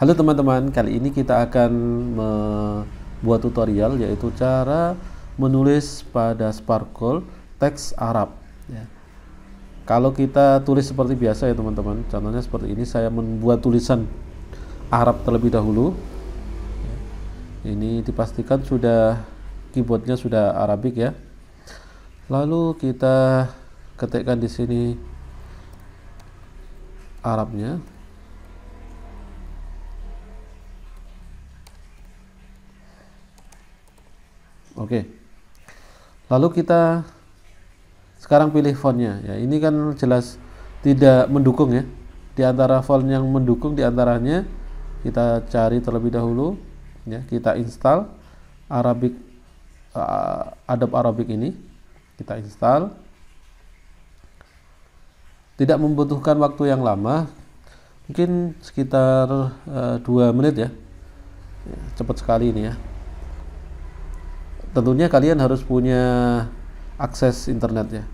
Halo teman-teman, kali ini kita akan membuat tutorial yaitu cara menulis pada Sparkle teks Arab. Ya. Kalau kita tulis seperti biasa ya teman-teman, contohnya seperti ini saya membuat tulisan Arab terlebih dahulu. Ini dipastikan sudah keyboardnya sudah Arabik ya. Lalu kita ketikkan di sini Arabnya. Oke. Lalu kita sekarang pilih fontnya. Ya, ini kan jelas tidak mendukung ya. Di antara font yang mendukung di antaranya kita cari terlebih dahulu ya, kita install Arabic uh, Adobe Arabic ini. Kita install. Tidak membutuhkan waktu yang lama. Mungkin sekitar uh, menit ya. ya. Cepat sekali ini ya tentunya kalian harus punya akses internetnya.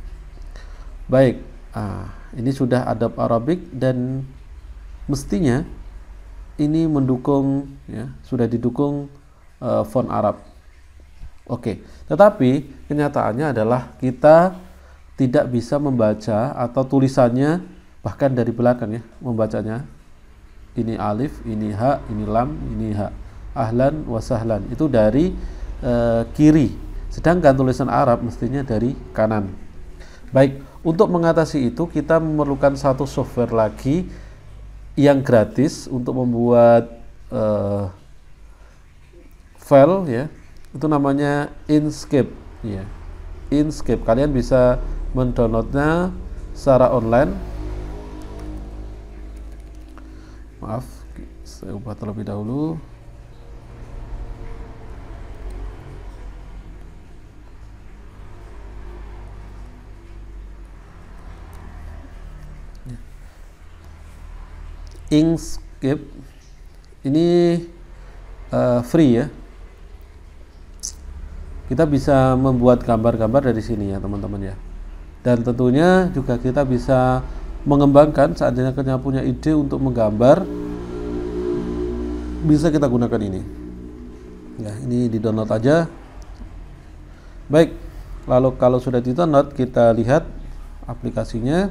Baik, ah, ini sudah adab Arabik dan mestinya ini mendukung ya, sudah didukung uh, font Arab. Oke, tetapi kenyataannya adalah kita tidak bisa membaca atau tulisannya bahkan dari belakang ya membacanya. Ini alif, ini ha, ini lam, ini ha. Ahlan wasahlan Itu dari e, kiri, sedangkan tulisan Arab mestinya dari kanan. Baik, untuk mengatasi itu kita memerlukan satu software lagi yang gratis untuk membuat e, file ya. Itu namanya Inkscape ya. Inkscape kalian bisa mendownloadnya secara online. Maaf, saya ubah terlebih dahulu. Inkscape ini uh, free ya kita bisa membuat gambar-gambar dari sini ya teman-teman ya dan tentunya juga kita bisa mengembangkan seandainya kita punya ide untuk menggambar bisa kita gunakan ini ya ini di download aja baik lalu kalau sudah di download kita lihat aplikasinya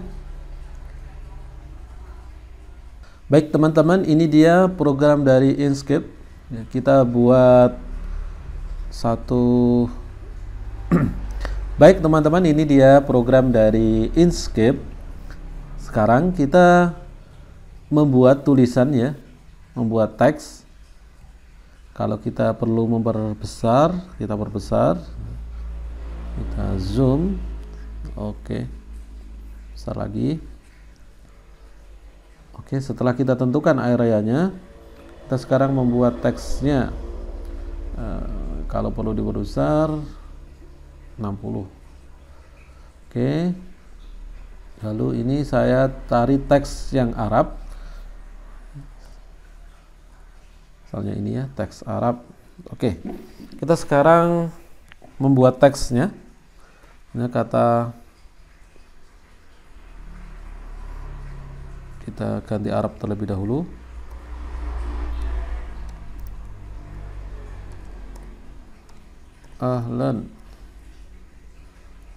Baik teman-teman, ini dia program dari Inkscape. Ya, kita buat satu. Baik teman-teman, ini dia program dari Inkscape. Sekarang kita membuat tulisan ya, membuat teks. Kalau kita perlu memperbesar, kita perbesar. Kita zoom. Oke. Besar lagi. Oke, setelah kita tentukan areanya, kita sekarang membuat teksnya. Uh, kalau perlu diperbesar 60. Oke. Lalu ini saya cari teks yang Arab. Misalnya ini ya, teks Arab. Oke. Kita sekarang membuat teksnya. Ini kata kita ganti Arab terlebih dahulu ahlan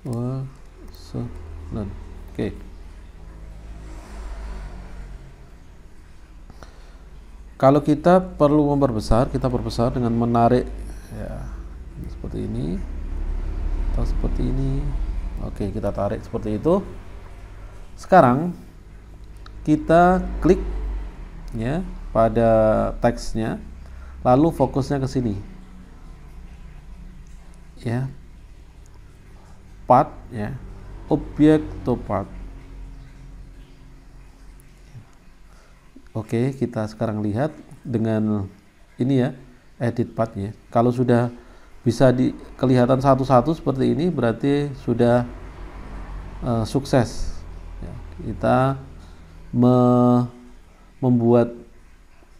wa sahlan oke okay. kalau kita perlu memperbesar kita perbesar dengan menarik ya seperti ini atau seperti ini oke okay, kita tarik seperti itu sekarang kita klik ya pada teksnya lalu fokusnya ke sini ya part ya objek to part Oke, kita sekarang lihat dengan ini ya, edit ya Kalau sudah bisa di, kelihatan satu-satu seperti ini, berarti sudah uh, sukses. Ya, kita me membuat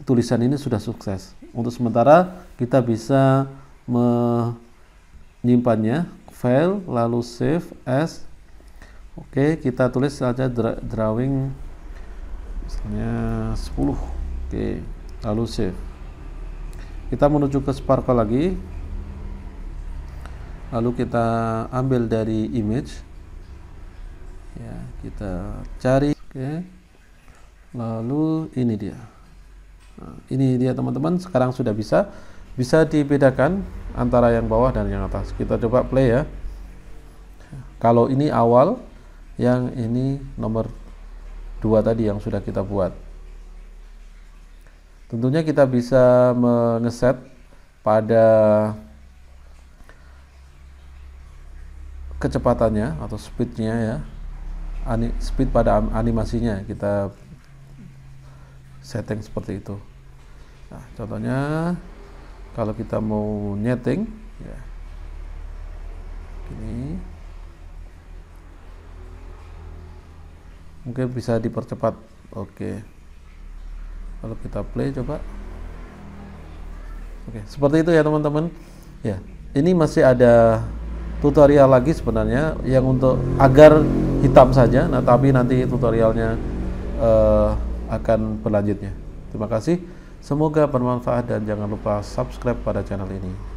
tulisan ini sudah sukses. Untuk sementara kita bisa menyimpannya file lalu save as oke kita tulis saja dra drawing misalnya 10 oke lalu save kita menuju ke Sparkle lagi lalu kita ambil dari image ya kita cari oke okay lalu ini dia nah, ini dia teman-teman sekarang sudah bisa bisa dibedakan antara yang bawah dan yang atas kita coba play ya kalau ini awal yang ini nomor dua tadi yang sudah kita buat tentunya kita bisa mengeset pada kecepatannya atau speednya ya speed pada animasinya kita setting seperti itu. Nah, contohnya kalau kita mau nyeting ya. Ini mungkin bisa dipercepat. Oke. Kalau kita play coba. Oke, seperti itu ya teman-teman. Ya, ini masih ada tutorial lagi sebenarnya yang untuk agar hitam saja. Nah, tapi nanti tutorialnya uh, akan berlanjutnya. Terima kasih. Semoga bermanfaat dan jangan lupa subscribe pada channel ini.